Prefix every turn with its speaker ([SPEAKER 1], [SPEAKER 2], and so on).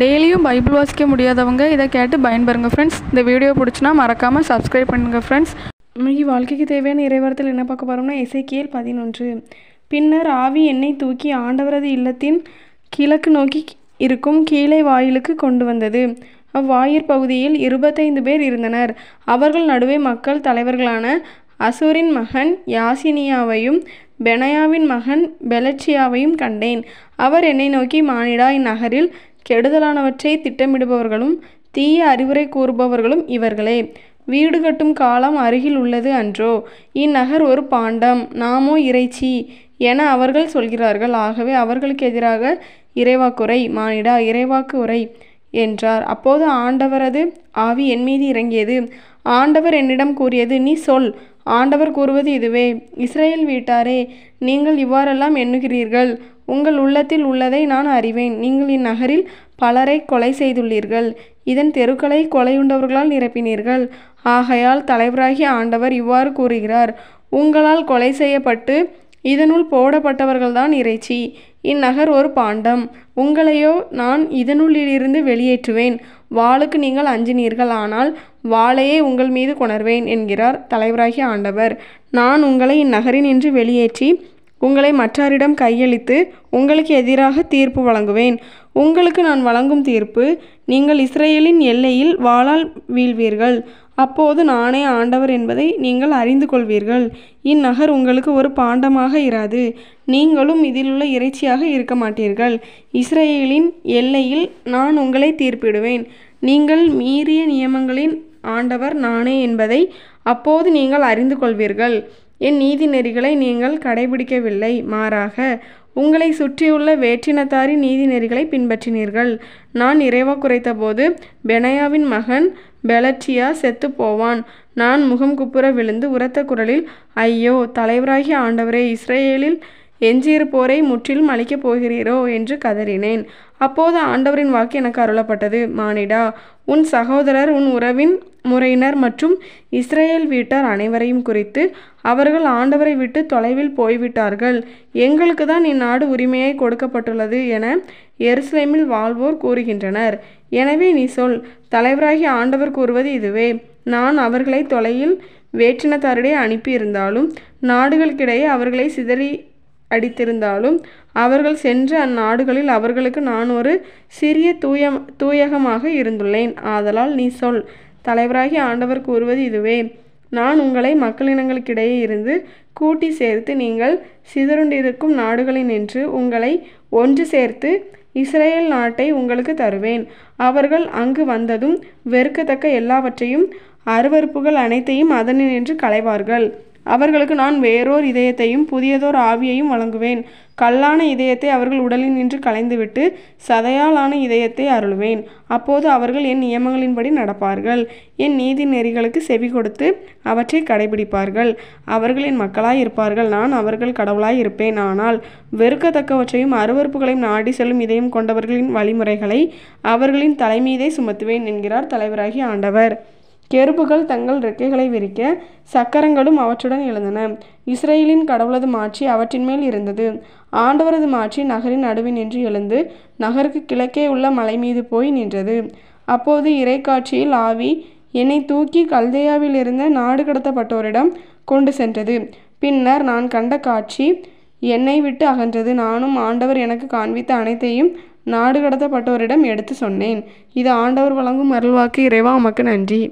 [SPEAKER 1] டெய்லியும் பைபிள் வாசிக்க முடியாதவங்க இதை கேட்டு பயன்பெறுங்க ஃப்ரெண்ட்ஸ் இந்த வீடியோ பிடிச்சினா மறக்காமல் சப்ஸ்கிரைப் பண்ணுங்கள் ஃப்ரெண்ட்ஸ் இன்னைக்கு வாழ்க்கைக்கு தேவையான இறைவரத்தில் என்ன பார்க்க போகிறோம்னா கேள் பதினொன்று பின்னர் ஆவி எண்ணெய் தூக்கி ஆண்டவரது இல்லத்தின் கிழக்கு நோக்கி இருக்கும் கீழே வாயிலுக்கு கொண்டு வந்தது அவ்வாயிற் பகுதியில் இருபத்தைந்து பேர் இருந்தனர் அவர்கள் நடுவே மக்கள் தலைவர்களான அசூரின் மகன் யாசினியாவையும் பெனயாவின் மகன் பெலட்சியாவையும் கண்டேன் அவர் என்னை நோக்கி மானிடா இந்நகரில் கெடுதலானவற்றை திட்டமிடுபவர்களும் தீய அறிவுரை கூறுபவர்களும் இவர்களே வீடு கட்டும் காலம் அருகில் உள்ளது அன்றோ இந்நகர் ஒரு பாண்டம் நாமோ இறைச்சி என அவர்கள் சொல்கிறார்கள் ஆகவே அவர்களுக்கு எதிராக இறைவாக்குரை மானிடா இறைவாக்கு உரை என்றார் அப்போது ஆண்டவரது ஆவி என் மீது இறங்கியது ஆண்டவர் என்னிடம் கூறியது நீ சொல் ஆண்டவர் கூறுவது இதுவே இஸ்ரேல் வீட்டாரே நீங்கள் இவ்வாறெல்லாம் எண்ணுகிறீர்கள் உங்கள் உள்ளத்தில் உள்ளதை நான் அறிவேன் நீங்கள் இந்நகரில் பலரை கொலை செய்துள்ளீர்கள் இதன் தெருக்களை கொலையுண்டவர்களால் நிரப்பினீர்கள் ஆகையால் தலைவராகிய ஆண்டவர் இவ்வாறு கூறுகிறார் உங்களால் கொலை செய்யப்பட்டு இதனுள் போடப்பட்டவர்கள்தான் இறைச்சி இந்நகர் ஒரு பாண்டம் உங்களையோ நான் இதனுள்ளிலிருந்து வெளியேற்றுவேன் வாளுக்கு நீங்கள் அஞ்சினீர்கள் ஆனால் வாளையே உங்கள் மீது கொணர்வேன் என்கிறார் தலைவராகிய ஆண்டவர் நான் உங்களை இந்நகரின் இன்று வெளியேற்றி உங்களை மற்றாரிடம் கையளித்து உங்களுக்கு எதிராக தீர்ப்பு வழங்குவேன் உங்களுக்கு நான் வழங்கும் தீர்ப்பு நீங்கள் இஸ்ரேலின் எல்லையில் வாளால் வீழ்வீர்கள் அப்போது நானே ஆண்டவர் என்பதை நீங்கள் அறிந்து கொள்வீர்கள் இந்நகர் உங்களுக்கு ஒரு பாண்டமாக இராது நீங்களும் இதிலுள்ள இறைச்சியாக இருக்க மாட்டீர்கள் இஸ்ரேலின் எல்லையில் நான் உங்களை தீர்ப்பிடுவேன் நீங்கள் மீறிய நியமங்களின் ஆண்டவர் நானே என்பதை அப்போது நீங்கள் அறிந்து கொள்வீர்கள் என் நீதி நெறிகளை நீங்கள் கடைபிடிக்கவில்லை மாறாக உங்களை சுற்றியுள்ள வேற்றினத்தாரின் நெறிகளை பின்பற்றினீர்கள் நான் இறைவா குறைத்தபோது பெனயாவின் மகன் பெலட்சியா செத்து போவான் நான் முகம் குப்புற விழுந்து உரத்த குரலில் ஐயோ தலைவராகிய ஆண்டவரே இஸ்ரேலில் எஞ்சியிருப்போரை முற்றிலும் அழிக்கப் போகிறீரோ என்று கதறினேன் அப்போது ஆண்டவரின் வாக்கு எனக்கு அருளப்பட்டது மானிடா உன் சகோதரர் உன் உறவின் முறையினர் மற்றும் இஸ்ரேல் வீட்டார் அனைவரையும் குறித்து அவர்கள் ஆண்டவரை விட்டு தொலைவில் போய்விட்டார்கள் எங்களுக்கு தான் இந்நாடு உரிமையை கொடுக்கப்பட்டுள்ளது என எருசலேமில் வாழ்வோர் கூறுகின்றனர் எனவே நீ சொல் தலைவராகிய ஆண்டவர் கூறுவது இதுவே நான் அவர்களை தொலையில் வேற்றினத்தாரிடையே அனுப்பியிருந்தாலும் நாடுகளுக்கிடையே அவர்களை சிதறி அடித்திருந்தாலும் அவர்கள் சென்ற அந்நாடுகளில் அவர்களுக்கு நான் ஒரு சிறிய தூய தூயகமாக இருந்துள்ளேன் ஆதலால் நீ சொல் தலைவராகி ஆண்டவர் கூறுவது இதுவே நான் உங்களை மக்களினங்களுக்கிடையே இருந்து கூட்டி சேர்த்து நீங்கள் சிதறுண்டிருக்கும் நின்று உங்களை ஒன்று சேர்த்து இஸ்ரேல் நாட்டை உங்களுக்கு தருவேன் அவர்கள் அங்கு வந்ததும் வெறுக்கத்தக்க எல்லாவற்றையும் அருவறுப்புகள் அனைத்தையும் அதனின்று களைவார்கள் அவர்களுக்கு நான் வேறோர் இதயத்தையும் புதியதோர் ஆவியையும் வழங்குவேன் கல்லான இதயத்தை அவர்கள் உடலில் நின்று கலைந்துவிட்டு சதையாலான இதயத்தை அருள்வேன் அப்போது அவர்கள் என் நியமங்களின்படி நடப்பார்கள் என் நீதி நெறிகளுக்கு செவி கொடுத்து அவற்றை கடைபிடிப்பார்கள் அவர்களின் மக்களாய் இருப்பார்கள் நான் அவர்கள் கடவுளாய் இருப்பேன் ஆனால் வெறுக்கத்தக்கவற்றையும் அருவறுப்புகளையும் நாடி செல்லும் இதயம் கொண்டவர்களின் வழிமுறைகளை அவர்களின் தலைமீதே சுமத்துவேன் என்கிறார் தலைவராகி ஆண்டவர் கெருபுகள் தங்கள் ரெக்கைகளை விரிக்க சக்கரங்களும் அவற்றுடன் எழுந்தன இஸ்ரேலின் கடவுளது மாட்சி அவற்றின் மேல் இருந்தது ஆண்டவரது மாட்சி நகரின் நடுவில் நின்று எழுந்து நகருக்கு கிழக்கே உள்ள மலை மீது போய் நின்றது அப்போது இறைக்காட்சியில் ஆவி என்னை தூக்கி கல்தையாவில் இருந்த நாடு கடத்தப்பட்டோரிடம் கொண்டு சென்றது பின்னர் நான் கண்ட காட்சி என்னை விட்டு அகன்றது நானும் ஆண்டவர் எனக்கு காண்பித்த அனைத்தையும் நாடு கடத்தப்பட்டோரிடம் எடுத்து சொன்னேன் இது ஆண்டவர் வழங்கும் அருள்வாக்கு இறைவா உமக்கு நன்றி